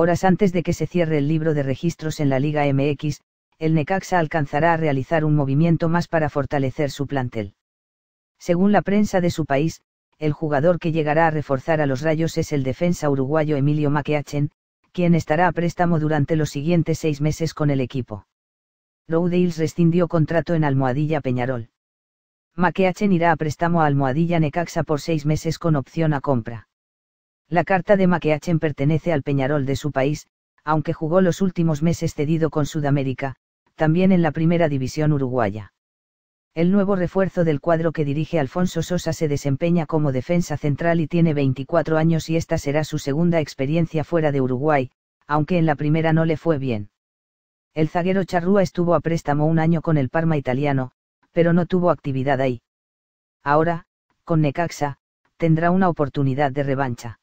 Horas antes de que se cierre el libro de registros en la Liga MX, el Necaxa alcanzará a realizar un movimiento más para fortalecer su plantel. Según la prensa de su país, el jugador que llegará a reforzar a los Rayos es el defensa uruguayo Emilio Maqueachen, quien estará a préstamo durante los siguientes seis meses con el equipo. Rowdales rescindió contrato en Almohadilla Peñarol. Maqueachen irá a préstamo a Almohadilla Necaxa por seis meses con opción a compra. La carta de Maqueachen pertenece al Peñarol de su país, aunque jugó los últimos meses cedido con Sudamérica, también en la primera división uruguaya. El nuevo refuerzo del cuadro que dirige Alfonso Sosa se desempeña como defensa central y tiene 24 años y esta será su segunda experiencia fuera de Uruguay, aunque en la primera no le fue bien. El zaguero Charrúa estuvo a préstamo un año con el Parma italiano, pero no tuvo actividad ahí. Ahora, con Necaxa, tendrá una oportunidad de revancha.